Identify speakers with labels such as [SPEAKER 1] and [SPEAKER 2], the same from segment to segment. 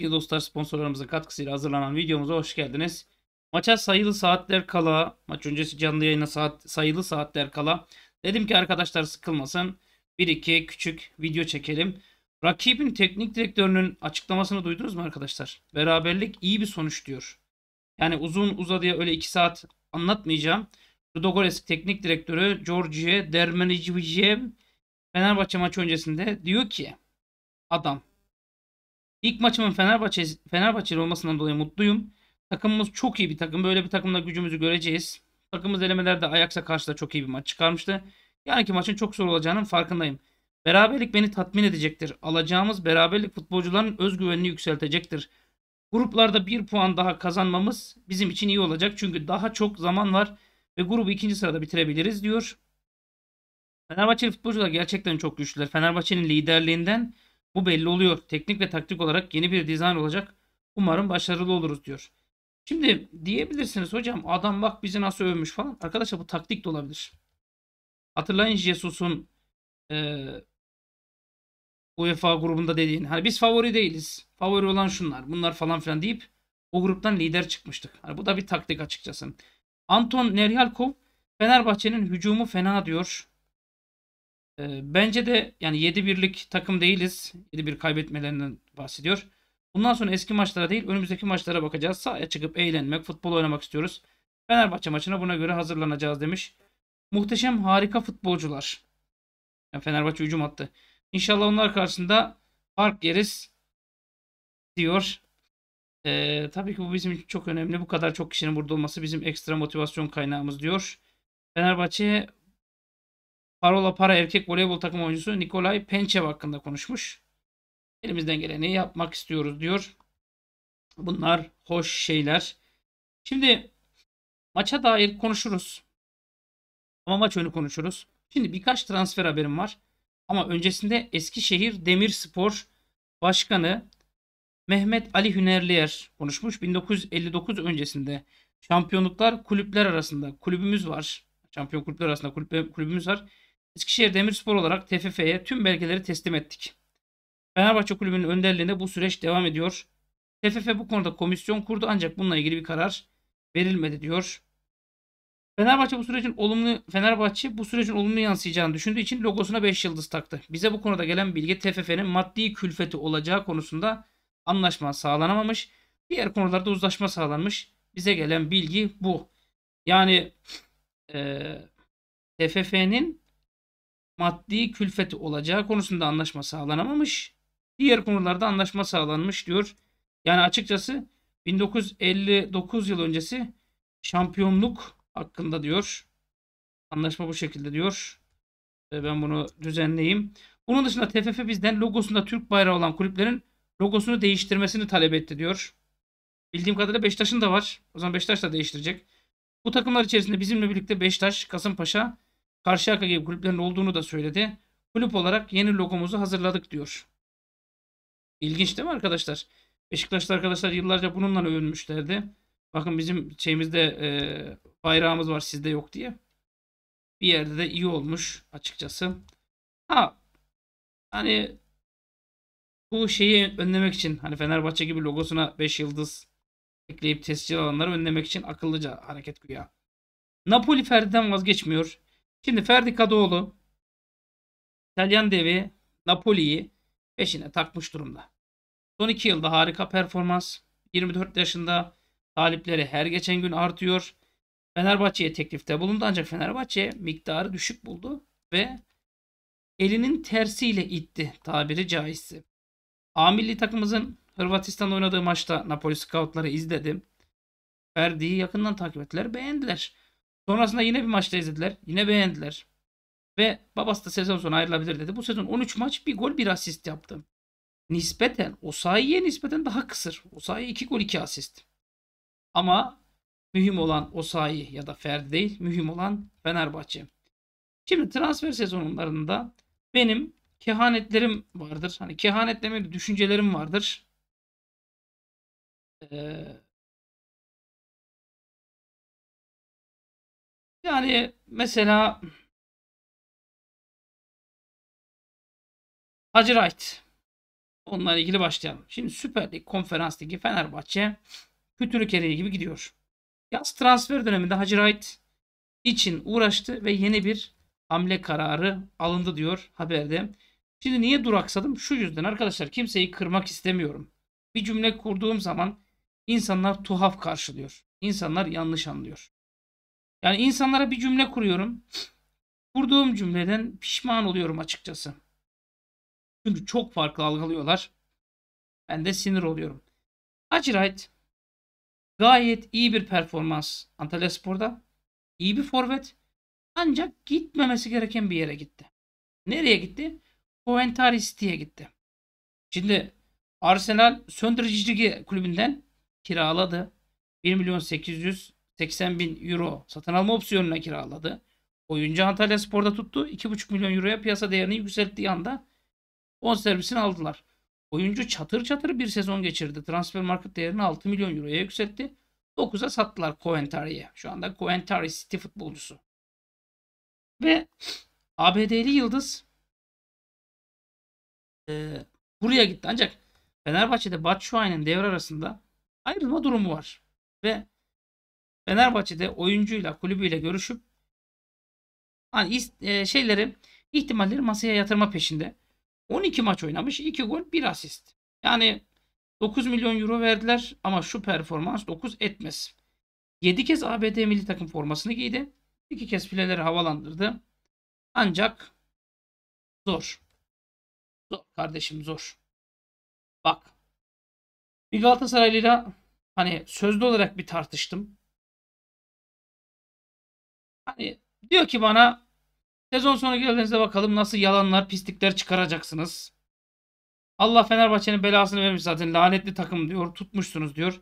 [SPEAKER 1] sevgili dostlar sponsorlarımızın katkısıyla hazırlanan videomuza hoş geldiniz. Maça sayılı saatler kala, maç öncesi canlı yayına saat, sayılı saatler kala dedim ki arkadaşlar sıkılmasın. 1-2 küçük video çekelim. Rakibin teknik direktörünün açıklamasını duydunuz mu arkadaşlar? Beraberlik iyi bir sonuç diyor. Yani uzun uzadıya öyle 2 saat anlatmayacağım. Ludogorets teknik direktörü Georgie Dermenicivicev Fenerbahçe maçı öncesinde diyor ki adam İlk maçımın Fenerbahçe Fenerbahçeli olmasından dolayı mutluyum. Takımımız çok iyi bir takım. Böyle bir takımla gücümüzü göreceğiz. Takımımız elemelerde Ajax'a karşı da çok iyi bir maç çıkarmıştı. Yani ki maçın çok zor olacağının farkındayım. Beraberlik beni tatmin edecektir. Alacağımız beraberlik futbolcuların özgüvenini yükseltecektir. Gruplarda bir puan daha kazanmamız bizim için iyi olacak. Çünkü daha çok zaman var ve grubu ikinci sırada bitirebiliriz diyor. Fenerbahçe futbolcular gerçekten çok güçlüler. Fenerbahçe'nin liderliğinden bu belli oluyor. Teknik ve taktik olarak yeni bir dizayn olacak. Umarım başarılı oluruz diyor. Şimdi diyebilirsiniz hocam adam bak bizi nasıl övmüş falan. Arkadaşlar bu taktik de olabilir. Hatırlayın Jesus'un e, UEFA grubunda dediğini. Hani biz favori değiliz. Favori olan şunlar bunlar falan filan deyip o gruptan lider çıkmıştık. Hani bu da bir taktik açıkçası. Anton Neryalkov Fenerbahçe'nin hücumu fena diyor. Ee, bence de yani 7 birlik takım değiliz. 7 bir kaybetmelerinden bahsediyor. Bundan sonra eski maçlara değil önümüzdeki maçlara bakacağız. Sahaya çıkıp eğlenmek, futbol oynamak istiyoruz. Fenerbahçe maçına buna göre hazırlanacağız demiş. Muhteşem harika futbolcular. Yani Fenerbahçe hücum attı. İnşallah onlar karşısında fark yeriz diyor. Ee, tabii ki bu bizim için çok önemli. Bu kadar çok kişinin burada olması bizim ekstra motivasyon kaynağımız diyor. Fenerbahçe Parola Para erkek voleybol takım oyuncusu Nikolay Pençev hakkında konuşmuş. Elimizden geleni yapmak istiyoruz diyor. Bunlar hoş şeyler. Şimdi maça dair konuşuruz. Ama maç önü konuşuruz. Şimdi birkaç transfer haberim var. Ama öncesinde Eskişehir Demirspor Başkanı Mehmet Ali Hünerliyer konuşmuş. 1959 öncesinde şampiyonluklar kulüpler arasında kulübümüz var. Şampiyon kulüpler arasında kulüp, kulübümüz var. Eskişehir Demirspor olarak TFF'ye tüm belgeleri teslim ettik. Fenerbahçe Kulübü'nün önderliğinde bu süreç devam ediyor. TFF bu konuda komisyon kurdu ancak bununla ilgili bir karar verilmedi diyor. Fenerbahçe bu sürecin olumlu Fenerbahçe bu sürecin olumlu yansıyacağını düşündüğü için logosuna 5 yıldız taktı. Bize bu konuda gelen bilgi TFF'nin maddi külfeti olacağı konusunda anlaşma sağlanamamış. Diğer konularda uzlaşma sağlanmış. Bize gelen bilgi bu. Yani e, TFF'nin maddi külfeti olacağı konusunda anlaşma sağlanamamış. Diğer konularda anlaşma sağlanmış diyor. Yani açıkçası 1959 yıl öncesi şampiyonluk hakkında diyor. Anlaşma bu şekilde diyor. Ben bunu düzenleyeyim. Bunun dışında TFF bizden logosunda Türk bayrağı olan kulüplerin logosunu değiştirmesini talep etti diyor. Bildiğim kadarıyla Beşiktaş'ın da var. O zaman Beşiktaş da değiştirecek. Bu takımlar içerisinde bizimle birlikte Beşiktaş, Kasımpaşa, Karşı Karşıyaka gibi kulüplerin olduğunu da söyledi. Kulüp olarak yeni logomuzu hazırladık diyor. İlginç değil mi arkadaşlar? Beşiktaşlı arkadaşlar yıllarca bununla övünmüşlerdi. Bakın bizim şeyimizde e, bayrağımız var sizde yok diye. Bir yerde de iyi olmuş açıkçası. Ha hani bu şeyi önlemek için hani Fenerbahçe gibi logosuna 5 yıldız ekleyip tescil alanları önlemek için akıllıca hareket güya. Napoli Ferdi'den vazgeçmiyor. Şimdi Ferdi Kadıoğlu İtalyan devi Napoli'yi peşine takmış durumda. Son 2 yılda harika performans. 24 yaşında talipleri her geçen gün artıyor. Fenerbahçe'ye teklifte bulundu ancak Fenerbahçe miktarı düşük buldu ve elinin tersiyle itti tabiri caizse. A milli takımımızın Hırvatistan oynadığı maçta Napoli scoutları izledim. Ferdi'yi yakından takip ettiler, beğendiler. Sonrasında yine bir maçta izlediler. Yine beğendiler. Ve babası da sezon sonu ayrılabilir dedi. Bu sezon 13 maç bir gol bir asist yaptı. Nispeten Osayi'ye nispeten daha kısır. Osayi 2 gol 2 asist. Ama mühim olan Osayi ya da Ferdi değil. Mühim olan Fenerbahçe. Şimdi transfer sezonlarında benim kehanetlerim vardır. Hani kehanet demeli düşüncelerim vardır.
[SPEAKER 2] Ee, Yani mesela
[SPEAKER 1] Hacı Wright. Onunla ilgili başlayalım. Şimdi Süper Lig Konferans Ligi Fenerbahçe kötülük eriği gibi gidiyor. Yaz transfer döneminde Hacı Wright için uğraştı ve yeni bir hamle kararı alındı diyor haberde. Şimdi niye duraksadım? Şu yüzden arkadaşlar kimseyi kırmak istemiyorum. Bir cümle kurduğum zaman insanlar tuhaf karşılıyor. İnsanlar yanlış anlıyor. Yani insanlara bir cümle kuruyorum. Kurduğum cümleden pişman oluyorum açıkçası. Çünkü çok farklı algılıyorlar. Ben de sinir oluyorum. Acirayt gayet iyi bir performans Antalya Spor'da. İyi bir forvet. Ancak gitmemesi gereken bir yere gitti. Nereye gitti? Coventry City'ye gitti. Şimdi Arsenal Söndürücü Ligi kulübünden kiraladı. 1 milyon 800 80 bin euro satın alma opsiyonuna kiraladı. Oyuncu Antalya Spor'da tuttu. 2,5 milyon euroya piyasa değerini yükselttiği anda on servisini aldılar. Oyuncu çatır çatır bir sezon geçirdi. Transfer market değerini 6 milyon euroya yükseltti. 9'a sattılar Coventary'e. Şu anda Coventary City futbolcusu. Ve ABD'li
[SPEAKER 2] Yıldız e, buraya gitti. Ancak Fenerbahçe'de
[SPEAKER 1] Batshuayi'nin devre arasında ayrılma durumu var. Ve Fenerbahçe'de oyuncuyla kulübüyle görüşüp hani e, şeyleri ihtimalleri masaya yatırma peşinde. 12 maç oynamış 2 gol 1 asist. Yani 9 milyon euro verdiler ama şu performans 9 etmez. 7 kez ABD milli takım formasını giydi. 2 kez fileleri havalandırdı. Ancak zor. Zor kardeşim zor. Bak.
[SPEAKER 2] Bir Galatasaraylıyla hani sözlü olarak bir tartıştım.
[SPEAKER 1] Hani diyor ki bana sezon sonu geldiğinizde bakalım nasıl yalanlar, pislikler çıkaracaksınız. Allah Fenerbahçe'nin belasını vermiş zaten lanetli takım diyor. Tutmuşsunuz diyor.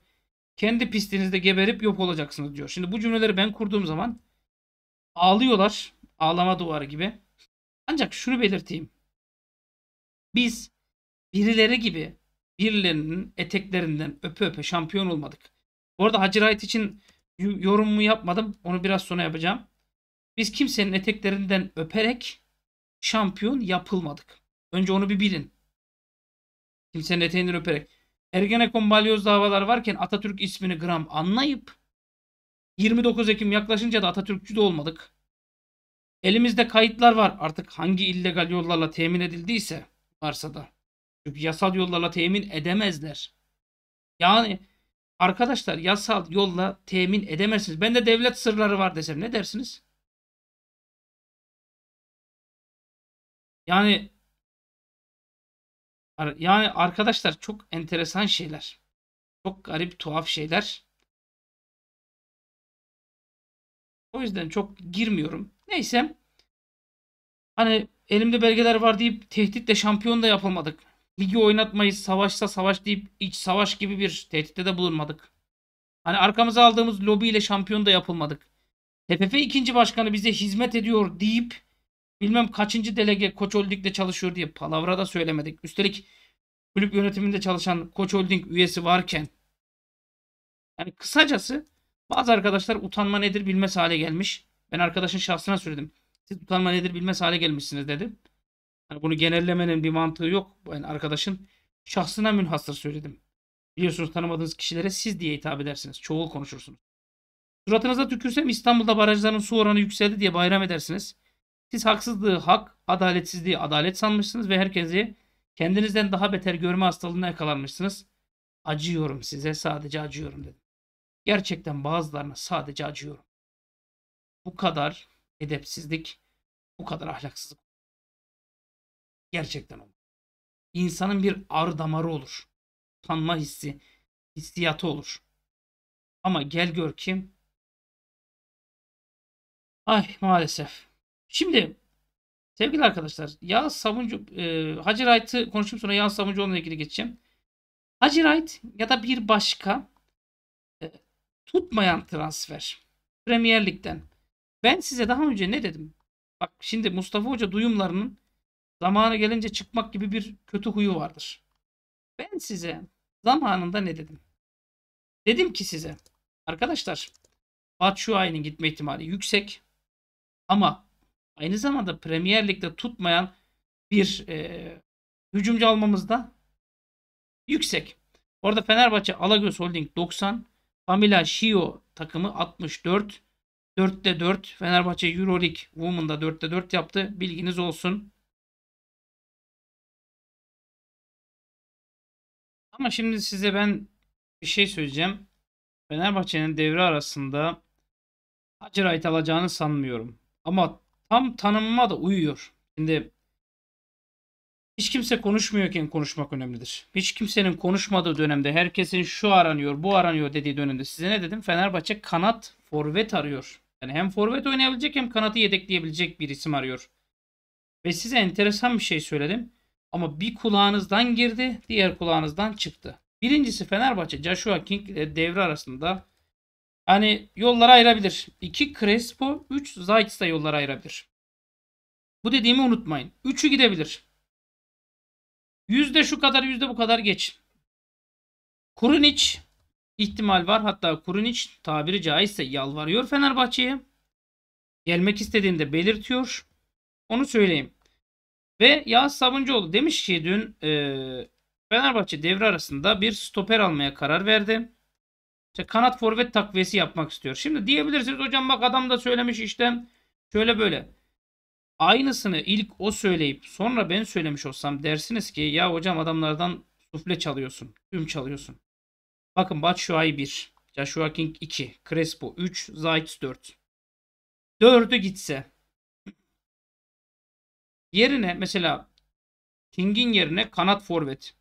[SPEAKER 1] Kendi pisliğinizde geberip yok olacaksınız diyor. Şimdi bu cümleleri ben kurduğum zaman ağlıyorlar. Ağlama duvarı gibi. Ancak şunu belirteyim. Biz birileri gibi birilerinin eteklerinden öpe öpe şampiyon olmadık. Bu arada Hacı Wright için yorumumu yapmadım. Onu biraz sonra yapacağım. Biz kimsenin eteklerinden öperek şampiyon yapılmadık. Önce onu bir bilin. Kimsenin eteğinden öperek. Ergenekon balyoz davalar varken Atatürk ismini gram anlayıp 29 Ekim yaklaşınca da Atatürkçü de olmadık. Elimizde kayıtlar var artık hangi illegal yollarla temin edildiyse varsa da. Çünkü yasal yollarla temin edemezler. Yani Arkadaşlar yasal yolla temin edemezsiniz. Ben de
[SPEAKER 2] devlet sırları var desem ne dersiniz? Yani yani arkadaşlar çok enteresan şeyler. Çok garip tuhaf şeyler.
[SPEAKER 1] O yüzden çok girmiyorum. Neyse. Hani elimde belgeler var deyip tehditle şampiyon da yapılmadık ligi oynatmayız. Savaşsa savaş deyip iç savaş gibi bir tehditte de bulunmadık. Hani arkamıza aldığımız lobiyle şampiyon da yapılmadık. TFF ikinci başkanı bize hizmet ediyor deyip bilmem kaçıncı delege Koç Holding'de çalışıyor diye palavra da söylemedik. Üstelik kulüp yönetiminde çalışan Koç Holding üyesi varken yani kısacası bazı arkadaşlar utanma nedir bilmez hale gelmiş. Ben arkadaşın şahsına söyledim. Siz utanma nedir bilmez hale gelmişsiniz dedim. Yani bunu genellemenin bir mantığı yok. Yani arkadaşın şahsına münhasır söyledim. Biliyorsunuz tanımadığınız kişilere siz diye hitap edersiniz. Çoğul konuşursunuz. Suratınıza tükürsem İstanbul'da barajların su oranı yükseldi diye bayram edersiniz. Siz haksızlığı hak, adaletsizliği adalet sanmışsınız ve herkesi kendinizden daha beter görme hastalığına yakalanmışsınız. Acıyorum size sadece acıyorum dedim. Gerçekten bazılarına sadece acıyorum. Bu kadar edepsizlik, bu kadar ahlaksızlık
[SPEAKER 2] Gerçekten olur. İnsanın bir ar damarı olur. tanma hissi, hissiyatı olur. Ama gel gör ki ay maalesef.
[SPEAKER 1] Şimdi sevgili arkadaşlar Yağız Savuncu e, Hacı Wright'ı konuşup sonra Yağız Savuncu onunla ilgili geçeceğim. Hacı Wright ya da bir başka e, tutmayan transfer Premier Lig'den. Ben size daha önce ne dedim? Bak şimdi Mustafa Hoca duyumlarının Zamanı gelince çıkmak gibi bir kötü huyu vardır. Ben size zamanında ne dedim? Dedim ki size arkadaşlar Batshuayi'nin gitme ihtimali yüksek ama aynı zamanda Premier Lig'de tutmayan bir e, hücumcu almamız da yüksek. Orada Fenerbahçe Alagöz Holding 90, Pamela Shio takımı 64, 4'te 4. Fenerbahçe Euroleague Women'da 4'te 4 yaptı. Bilginiz olsun. Ama şimdi size ben bir şey söyleyeceğim. Fenerbahçe'nin devre arasında Hacı Wright alacağını sanmıyorum. Ama tam tanımıma da uyuyor. Şimdi hiç kimse konuşmuyorken konuşmak önemlidir. Hiç kimsenin konuşmadığı dönemde herkesin şu aranıyor, bu aranıyor dediği dönemde size ne dedim? Fenerbahçe kanat forvet arıyor. Yani hem forvet oynayabilecek hem kanatı yedekleyebilecek bir isim arıyor. Ve size enteresan bir şey söyledim. Ama bir kulağınızdan girdi, diğer kulağınızdan çıktı. Birincisi Fenerbahçe, Joshua King devre arasında hani yollara ayırabilir. 2 Crespo, 3 Zaytis yollara ayırabilir. Bu dediğimi unutmayın. 3'ü gidebilir. Yüzde şu kadar, yüzde bu kadar geç. Kurunic ihtimal var. Hatta Kurunic tabiri caizse yalvarıyor Fenerbahçe'ye. Gelmek istediğini de belirtiyor. Onu söyleyeyim. Ve Yağız Sabuncuoğlu demiş ki dün e, Fenerbahçe devre arasında bir stoper almaya karar verdi. İşte kanat forvet takviyesi yapmak istiyor. Şimdi diyebilirsiniz hocam bak adam da söylemiş işte şöyle böyle. Aynısını ilk o söyleyip sonra ben söylemiş olsam dersiniz ki ya hocam adamlardan sufle çalıyorsun. Tüm çalıyorsun. Bakın Batshuayi 1. Joshua King 2. Crespo 3. Zayt 4. 4'ü gitse Yerine mesela King'in yerine kanat forvet.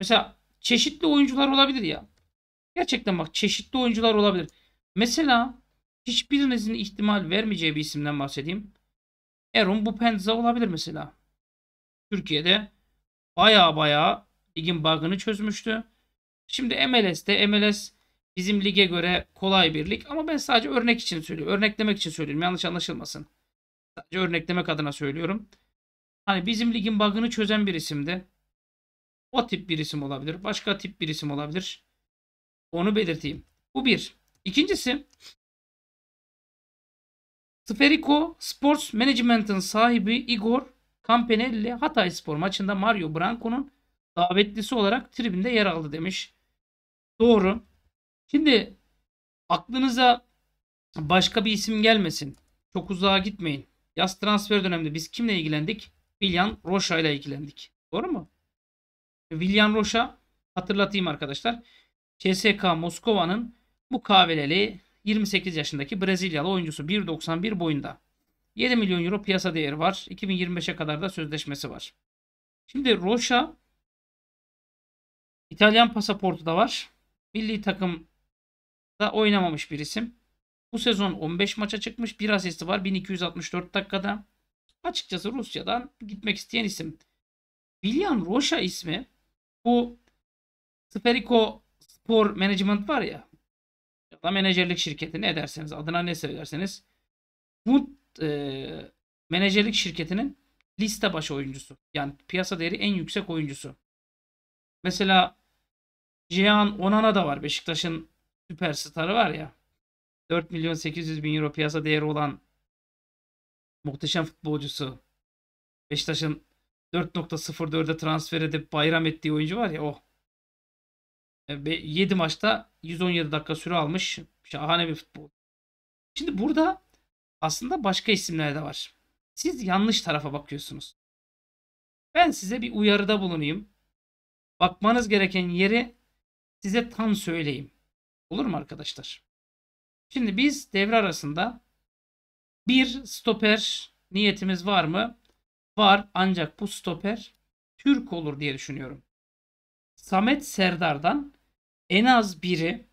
[SPEAKER 1] Mesela çeşitli oyuncular olabilir ya. Gerçekten bak çeşitli oyuncular olabilir. Mesela hiçbirinizin ihtimal vermeyeceği bir isimden bahsedeyim. Erun Bupenza olabilir mesela. Türkiye'de baya baya ligin bug'ını çözmüştü. Şimdi MLS'de MLS bizim lige göre kolay bir lig ama ben sadece örnek için söylüyorum. Örneklemek için söylüyorum. Yanlış anlaşılmasın. Sadece örneklemek adına söylüyorum. Hani bizim ligin bug'ını çözen bir isimdi. O tip bir isim olabilir. Başka tip bir isim olabilir. Onu belirteyim. Bu bir. İkincisi Sferico Sports Management'ın sahibi Igor Campanelli Hatay Spor maçında Mario Branco'nun davetlisi olarak tribünde yer aldı demiş. Doğru. Şimdi aklınıza başka bir isim gelmesin. Çok uzağa gitmeyin. Yaz transfer döneminde biz kimle ilgilendik? William Rocha ile ilgilendik. Doğru mu? William Rocha hatırlatayım arkadaşlar. CSK Moskova'nın bu kahveleli 28 yaşındaki Brezilyalı oyuncusu 1.91 boyunda. 7 milyon euro piyasa değeri var. 2025'e kadar da sözleşmesi var. Şimdi Rocha İtalyan pasaportu da var. Milli takımda oynamamış bir isim. Bu sezon 15 maça çıkmış. Bir asisti var 1264 dakikada. Açıkçası Rusya'dan gitmek isteyen isim. William Rocha ismi bu Sferico Spor Management var ya ya da menajerlik şirketi ne derseniz adına ne söylerseniz bu e, menajerlik şirketinin liste başı oyuncusu. Yani piyasa değeri en yüksek oyuncusu. Mesela Cihan Onana da var. Beşiktaş'ın süperstarı var ya. 4 milyon 800 bin euro piyasa değeri olan Muhteşem futbolcusu. Beşiktaş'ın 4.04'e transfer edip bayram ettiği oyuncu var ya o. E, 7 maçta 117 dakika süre almış. Şahane bir futbol. Şimdi burada aslında başka isimler de var. Siz yanlış tarafa bakıyorsunuz. Ben size bir uyarıda bulunayım. Bakmanız gereken yeri size tam söyleyeyim. Olur mu arkadaşlar? Şimdi biz devre arasında bir stoper niyetimiz var mı? Var ancak bu stoper Türk olur diye düşünüyorum. Samet Serdar'dan en az biri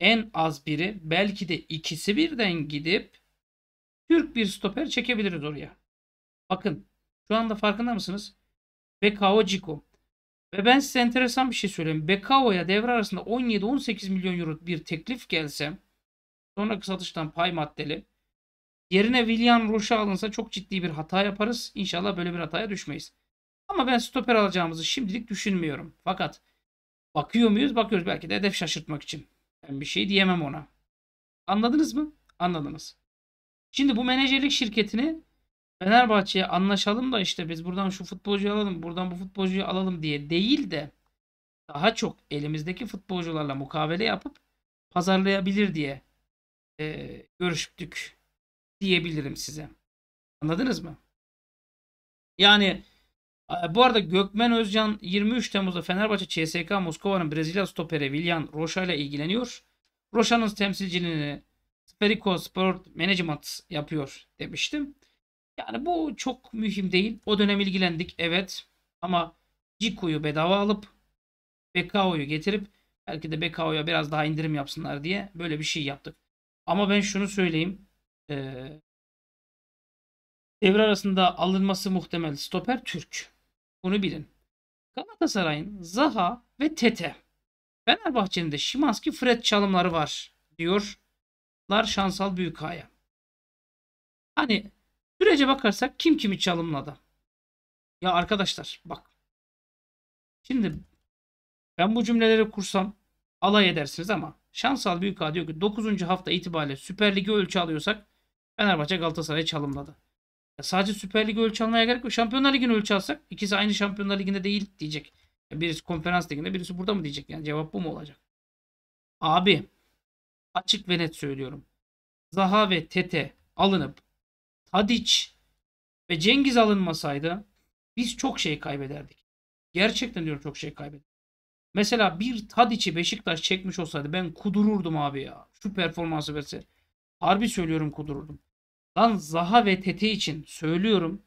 [SPEAKER 1] en az biri belki de ikisi birden gidip Türk bir stoper çekebiliriz oraya. Bakın şu anda farkında mısınız? Bekao Ciko. Ve ben size enteresan bir şey söyleyeyim. Bekao'ya devre arasında 17-18 milyon euro bir teklif gelse Sonraki satıştan pay maddeli. Yerine William Roche alınsa çok ciddi bir hata yaparız. İnşallah böyle bir hataya düşmeyiz. Ama ben stoper alacağımızı şimdilik düşünmüyorum. Fakat bakıyor muyuz? Bakıyoruz belki de hedef şaşırtmak için. Ben bir şey diyemem ona. Anladınız mı? Anladınız. Şimdi bu menajerlik şirketini Fenerbahçe'ye anlaşalım da işte biz buradan şu futbolcuyu alalım, buradan bu futbolcuyu alalım diye değil de daha çok elimizdeki futbolcularla mukavele yapıp pazarlayabilir diye e, görüştük diyebilirim size. Anladınız mı? Yani e, bu arada Gökmen Özcan 23 Temmuz'da Fenerbahçe CSK Moskova'nın Brezilya stoperi Villan Rocha ile ilgileniyor. Rocha'nın temsilciliğini Sperico Sport Management yapıyor demiştim. Yani bu çok mühim değil. O dönem ilgilendik evet. Ama Ciku'yu bedava alıp Bekao'yu getirip belki de Bekao'ya biraz daha indirim yapsınlar diye böyle bir şey yaptık. Ama ben şunu söyleyeyim. Ee, devre arasında alınması muhtemel stoper Türk. Bunu bilin. Galatasaray'ın Zaha ve Tete. Fenerbahçe'nin de Şimanski Fred çalımları var diyorlar Şansal Büyükaya. Hani sürece bakarsak kim kimi çalımladı? Ya arkadaşlar bak. Şimdi ben bu cümleleri kursam alay edersiniz ama Şansal Büyük A diyor ki 9. hafta itibariyle Süper Lig'i ölçü alıyorsak Fenerbahçe Galatasaray çalımladı. Ya sadece Süper Lig'i ölçü almaya gerek yok. Şampiyonlar Ligi'ni ölçü alsak ikisi aynı Şampiyonlar Ligi'nde değil diyecek. Ya birisi konferans liginde birisi burada mı diyecek. Yani cevap bu mu olacak? Abi açık ve net söylüyorum. Zaha ve Tete alınıp Tadic ve Cengiz alınmasaydı biz çok şey kaybederdik. Gerçekten diyorum çok şey kaybederdik. Mesela bir Tadiç'i Beşiktaş çekmiş olsaydı ben kudururdum abi ya. Şu performansı verse. Harbi söylüyorum kudururdum. Lan Zaha ve Tete için söylüyorum.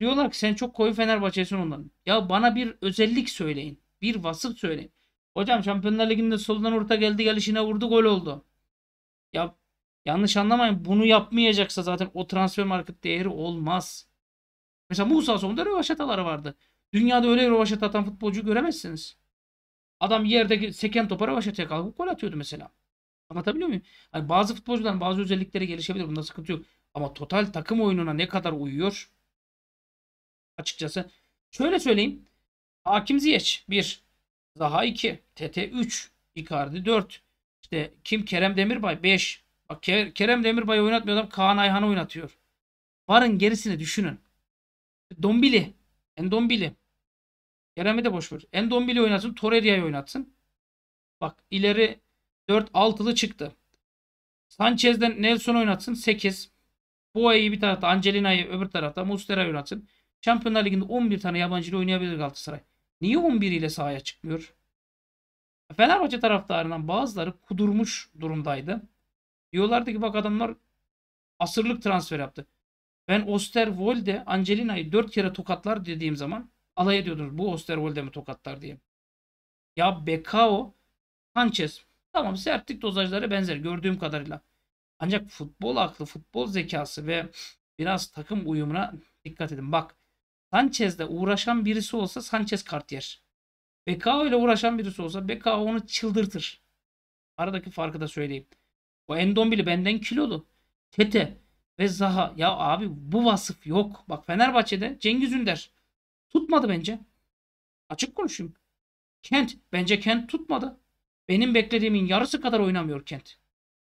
[SPEAKER 1] Diyorlar ki sen çok koyu Fenerbahçe'sin ondan. Ya bana bir özellik söyleyin. Bir vasıf söyleyin. Hocam Şampiyonlar Ligi'nde soldan orta geldi gelişine vurdu gol oldu. Ya yanlış anlamayın bunu yapmayacaksa zaten o transfer market değeri olmaz. Mesela Musa Son'da rövaşataları vardı. Dünyada öyle rövaşat atan futbolcu göremezsiniz. Adam yerdeki seken topa rövaşataya kalkıp gol atıyordu mesela. Anlatabiliyor muyum? Hani bazı futbolcuların bazı özellikleri gelişebilir. Bunda sıkıntı yok. Ama total takım oyununa ne kadar uyuyor? Açıkçası şöyle söyleyeyim. Hakim Ziyech 1. Zaha 2. TT 3. Icardi 4. İşte kim? Kerem Demirbay 5. Bak Kerem Demirbay oynatmıyor adam Kaan Ayhan'ı oynatıyor. Varın gerisini düşünün. Dombili. Endombili. Kerem'i de boş ver. Endombili'yi oynatsın. Torreira'yı oynatsın. Bak ileri 4 altılı çıktı. Sanchez'den Nelson oynatsın 8. Boa'yı bir tarafta, Angelina'yı öbür tarafta, Mustera'yı oynatsın. Şampiyonlar Ligi'nde 11 tane yabancıyla oynayabilir Galatasaray. Niye 11 ile sahaya çıkmıyor? Fenerbahçe taraftarından bazıları kudurmuş durumdaydı. Diyorlardı ki bak adamlar asırlık transfer yaptı. Ben Oster, Osterwolde Angelina'yı 4 kere tokatlar dediğim zaman alay ediyordur Bu Osterwold'e mi tokatlar diye. Ya Bekao, Sanchez. Tamam sertlik dozajları benzer gördüğüm kadarıyla. Ancak futbol aklı, futbol zekası ve biraz takım uyumuna dikkat edin. Bak Sanchez'de uğraşan birisi olsa Sanchez kart yer. Bekao ile uğraşan birisi olsa Bekao onu çıldırtır. Aradaki farkı da söyleyeyim. O Endombili benden kilolu. Tete ve Zaha. Ya abi bu vasıf yok. Bak Fenerbahçe'de Cengiz Ünder. Tutmadı bence. Açık konuşayım. Kent. Bence Kent tutmadı. Benim beklediğimin yarısı kadar oynamıyor Kent.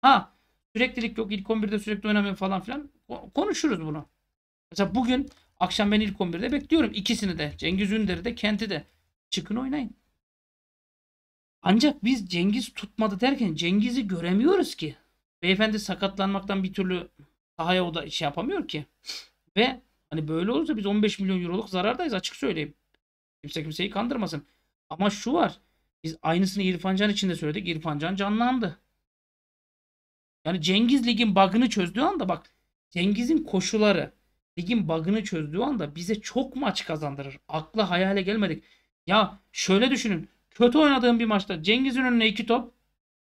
[SPEAKER 1] Ha süreklilik yok. ilk 11'de sürekli oynamıyor falan filan. Konuşuruz bunu. Mesela bugün akşam ben ilk 11'de bekliyorum. ikisini de. Cengiz Ünder'i de Kent'i de. Çıkın oynayın. Ancak biz Cengiz tutmadı derken Cengiz'i göremiyoruz ki. Beyefendi sakatlanmaktan bir türlü sahaya o da şey yapamıyor ki. Ve Hani böyle olursa biz 15 milyon euroluk zarardayız açık söyleyeyim. Kimse kimseyi kandırmasın. Ama şu var. Biz aynısını İrfan Can için de söyledik. İrfan Can canlandı. Yani Cengiz ligin bug'ını çözdüğü anda bak Cengiz'in koşuları ligin bug'ını çözdüğü anda bize çok maç kazandırır. Akla hayale gelmedik. Ya şöyle düşünün. Kötü oynadığım bir maçta Cengiz'in önüne iki top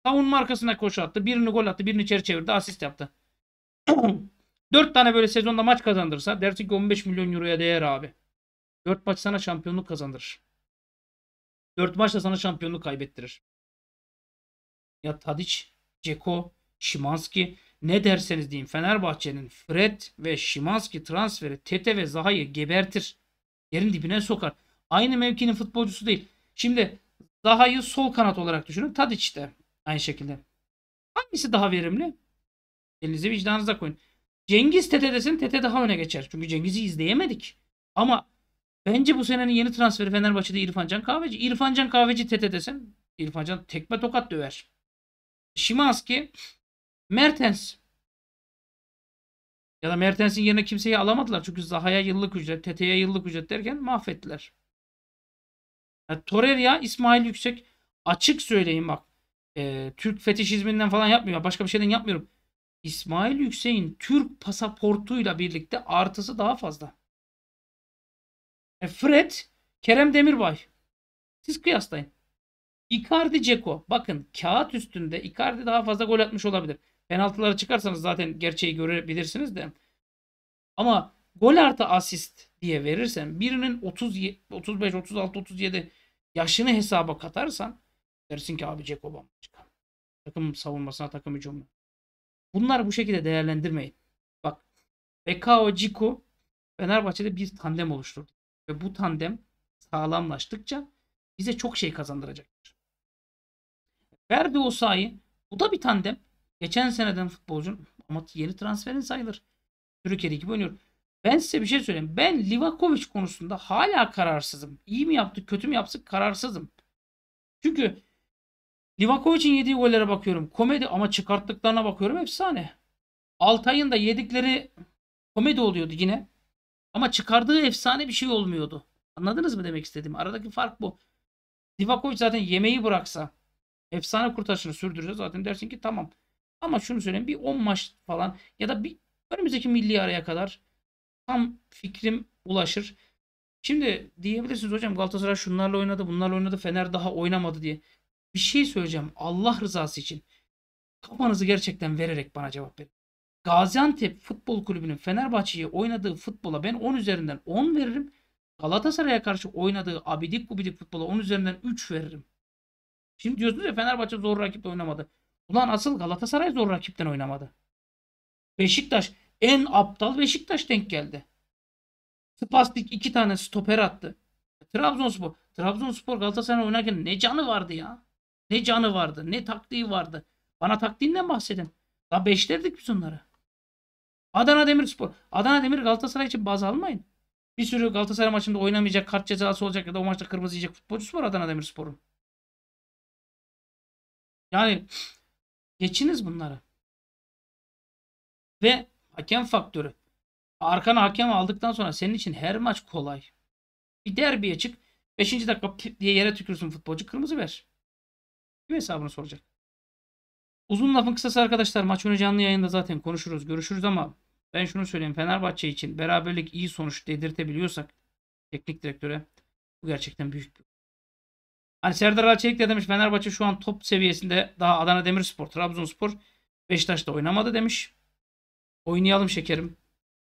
[SPEAKER 1] savunma arkasına koşu attı. Birini gol attı. Birini içeri çevirdi. Asist yaptı. 4 tane böyle sezonda maç kazandırsa dersin ki 15 milyon euroya değer abi. 4 maç sana şampiyonluk kazandırır. 4 maç da sana şampiyonluk kaybettirir. Ya Tadic, Ceko, Şimanski ne derseniz deyin Fenerbahçe'nin Fred ve Şimanski transferi Tete ve Zaha'yı gebertir. Yerin dibine sokar. Aynı mevkinin futbolcusu değil. Şimdi Zaha'yı sol kanat olarak düşünün. Tadic de aynı şekilde. Hangisi daha verimli? Elinizi vicdanınıza koyun. Cengiz Tete desin Tete daha öne geçer. Çünkü Cengiz'i izleyemedik. Ama bence bu senenin yeni transferi Fenerbahçe'de İrfancan Kahveci. İrfancan Kahveci Tete desin. İrfancan tekme tokat döver. Şimanski Mertens ya da Mertens'in yerine kimseyi alamadılar. Çünkü Zaha'ya yıllık ücret, Tete'ye yıllık ücret derken mahvettiler. Yani Torreira, İsmail Yüksek açık söyleyeyim bak. E, Türk fetişizminden falan yapmıyor. Başka bir şeyden yapmıyorum. İsmail Yüksek'in Türk pasaportuyla birlikte artısı daha fazla. E Fred, Kerem Demirbay. Siz kıyaslayın. Icardi Ceko. Bakın kağıt üstünde Icardi daha fazla gol atmış olabilir. Penaltılara çıkarsanız zaten gerçeği görebilirsiniz de. Ama gol artı asist diye verirsen birinin 30 35 36 37 yaşını hesaba katarsan dersin ki abi Ceko bambaşka. Takım savunmasına takım hücumuna. Bunlar bu şekilde değerlendirmeyin. Bak Bekao Ciku Fenerbahçe'de bir tandem oluşturdu. Ve bu tandem sağlamlaştıkça bize çok şey kazandıracaktır. Verdi o sayı. Bu da bir tandem. Geçen seneden futbolcun ama yeni transferin sayılır. Türkiye'de gibi oynuyor. Ben size bir şey söyleyeyim. Ben Livakovic konusunda hala kararsızım. İyi mi yaptı, kötü mü yaptık kararsızım. Çünkü Livakovic'in yediği gollere bakıyorum. Komedi ama çıkarttıklarına bakıyorum efsane. Altay'ın da yedikleri komedi oluyordu yine. Ama çıkardığı efsane bir şey olmuyordu. Anladınız mı demek istediğim? Aradaki fark bu. Livakovic zaten yemeği bıraksa efsane kurtarışını sürdürürse zaten dersin ki tamam. Ama şunu söyleyeyim bir 10 maç falan ya da bir önümüzdeki milli araya kadar tam fikrim ulaşır. Şimdi diyebilirsiniz hocam Galatasaray şunlarla oynadı bunlarla oynadı Fener daha oynamadı diye. Bir şey söyleyeceğim Allah rızası için. Kafanızı gerçekten vererek bana cevap verin. Gaziantep Futbol Kulübü'nün Fenerbahçe'ye oynadığı futbola ben 10 üzerinden 10 veririm. Galatasaray'a karşı oynadığı abidik gubidik futbola 10 üzerinden 3 veririm. Şimdi diyorsunuz ya Fenerbahçe zor rakip oynamadı. Ulan asıl Galatasaray zor rakipten oynamadı. Beşiktaş en aptal Beşiktaş denk geldi. Spastik iki tane stoper attı. Trabzonspor. Trabzonspor Galatasaray oynarken ne canı vardı ya. Ne canı vardı, ne taktiği vardı. Bana taktiğinden bahsedin. La beşlerdik biz onları. Adana Demirspor. Adana Demir Galatasaray için baz almayın. Bir sürü Galatasaray maçında oynamayacak, kart cezası olacak ya da o maçta kırmızı yiyecek futbolcusu var Adana Demirspor'un. Yani geçiniz bunları. Ve hakem faktörü. Arkana hakem aldıktan sonra senin için her maç kolay. Bir derbiye çık. 5. dakika diye yere tükürsün futbolcu kırmızı ver hesabını soracak. Uzun lafın kısası arkadaşlar maç önü canlı yayında zaten konuşuruz görüşürüz ama ben şunu söyleyeyim Fenerbahçe için beraberlik iyi sonuç dedirtebiliyorsak teknik direktöre bu gerçekten büyük bir Hani Serdar Alçelik de demiş Fenerbahçe şu an top seviyesinde daha Adana Demirspor, Trabzonspor, Beşiktaş'ta oynamadı demiş. Oynayalım şekerim.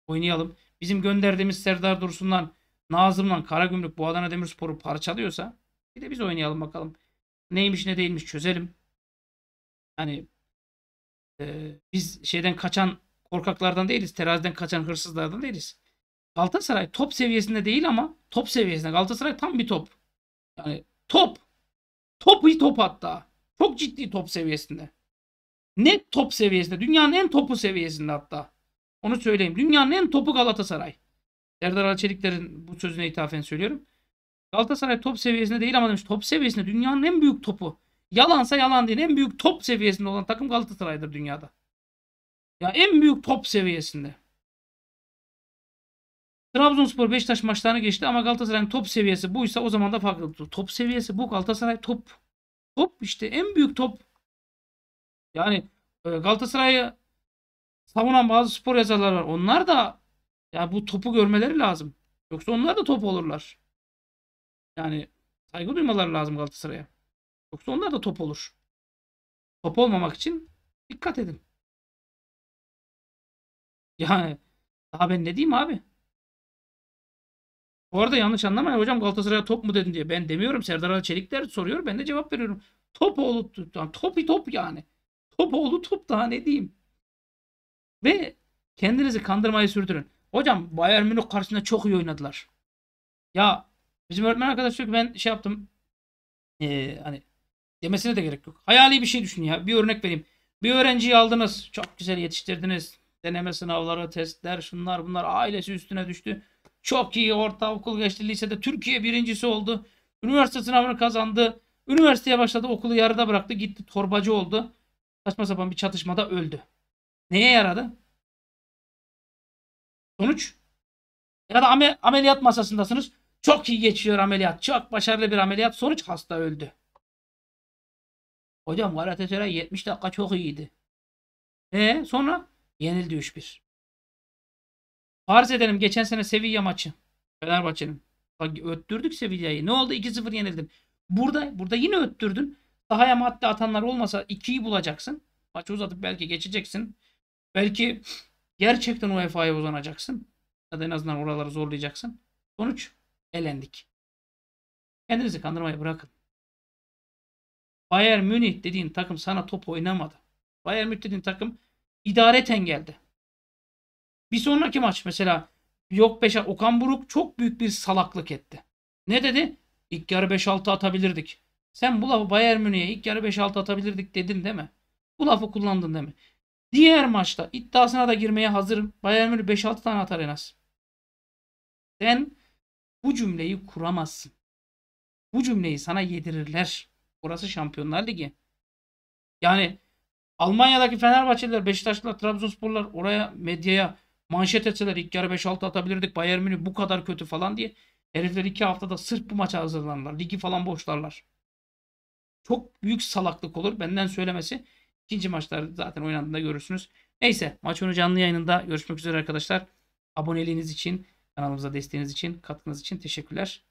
[SPEAKER 1] Oynayalım. Bizim gönderdiğimiz Serdar Dursun'dan, Nazım'dan Karagümrük bu Adana Demirspor'u parçalıyorsa bir de biz oynayalım bakalım neymiş ne değilmiş çözelim. Hani e, biz şeyden kaçan korkaklardan değiliz. Teraziden kaçan hırsızlardan değiliz. Galatasaray top seviyesinde değil ama top seviyesinde. Galatasaray tam bir top. Yani top. Top iyi top hatta. Çok ciddi top seviyesinde. Net top seviyesinde. Dünyanın en topu seviyesinde hatta. Onu söyleyeyim. Dünyanın en topu Galatasaray. Serdar Alçelikler'in bu sözüne ithafen söylüyorum. Galatasaray top seviyesinde değil ama demiş top seviyesinde dünyanın en büyük topu. Yalansa yalan değil. En büyük top seviyesinde olan takım Galatasaray'dır dünyada. Ya en büyük top seviyesinde. Trabzonspor Beşiktaş maçlarını geçti ama Galatasaray'ın top seviyesi buysa o zaman da farklı. Top seviyesi bu Galatasaray top. Top işte en büyük top. Yani e, Galatasaray'ı savunan bazı spor yazarlar var. Onlar da ya bu topu görmeleri lazım. Yoksa onlar da top olurlar. Yani saygı duymaları lazım Galatasaray'a. Yoksa onlar da top olur. Top olmamak için dikkat edin.
[SPEAKER 2] Yani daha ben ne diyeyim abi?
[SPEAKER 1] Bu arada yanlış anlamayın hocam Galatasaray'a top mu dedin diye. Ben demiyorum Serdar Ali Çelikler soruyor ben de cevap veriyorum. Top oğlu topi top yani. Top oğlu top daha ne diyeyim. Ve kendinizi kandırmayı sürdürün. Hocam Bayern Münih karşısında çok iyi oynadılar. Ya Bizim öğretmen arkadaş diyor ki ben şey yaptım. Ee, hani demesine de gerek yok. Hayali bir şey düşün ya. Bir örnek vereyim. Bir öğrenciyi aldınız. Çok güzel yetiştirdiniz. Deneme sınavları, testler, şunlar bunlar. Ailesi üstüne düştü. Çok iyi ortaokul geçti. Lisede Türkiye birincisi oldu. Üniversite sınavını kazandı. Üniversiteye başladı. Okulu yarıda bıraktı. Gitti torbacı oldu. Saçma sapan bir çatışmada öldü. Neye yaradı? Sonuç? Ya da ameliyat masasındasınız. Çok iyi geçiyor ameliyat. Çok başarılı bir ameliyat. Sonuç hasta öldü. Hocam Galatasaray 70 dakika çok iyiydi. E sonra yenildi 3-1. Farz edelim geçen sene Sevilla maçı. Fenerbahçe'nin. Öttürdük Sevilla'yı. Ne oldu? 2-0 yenildim. Burada burada yine öttürdün. Sahaya madde atanlar olmasa 2'yi bulacaksın. Maçı uzatıp belki geçeceksin. Belki gerçekten UEFA'ya uzanacaksın. Ya da en azından oraları zorlayacaksın. Sonuç elendik. Kendinizi kandırmayı bırakın. Bayern Münih dediğin takım sana top oynamadı. Bayern Münih dediğin takım idareten geldi. Bir sonraki maç mesela yok 5 Okan Buruk çok büyük bir salaklık etti. Ne dedi? İlk yarı 5-6 atabilirdik. Sen bu lafı Bayern Münih'e ilk yarı 5-6 atabilirdik dedin değil mi? Bu lafı kullandın değil mi? Diğer maçta iddiasına da girmeye hazırım. Bayern Münih 5-6 tane atar en az. Sen bu cümleyi kuramazsın. Bu cümleyi sana yedirirler. Burası Şampiyonlar Ligi. Yani Almanya'daki Fenerbahçeliler, Beşiktaşlılar, Trabzonsporlar oraya medyaya manşet etseler ilk yarı 5-6 atabilirdik. Bayern Münih bu kadar kötü falan diye. Herifler iki haftada sırf bu maça hazırlanırlar. Ligi falan boşlarlar. Çok büyük salaklık olur. Benden söylemesi. İkinci maçlar zaten oynandığında görürsünüz. Neyse maç önü canlı yayınında görüşmek üzere arkadaşlar. Aboneliğiniz için Kanalımıza desteğiniz için, katkınız için teşekkürler.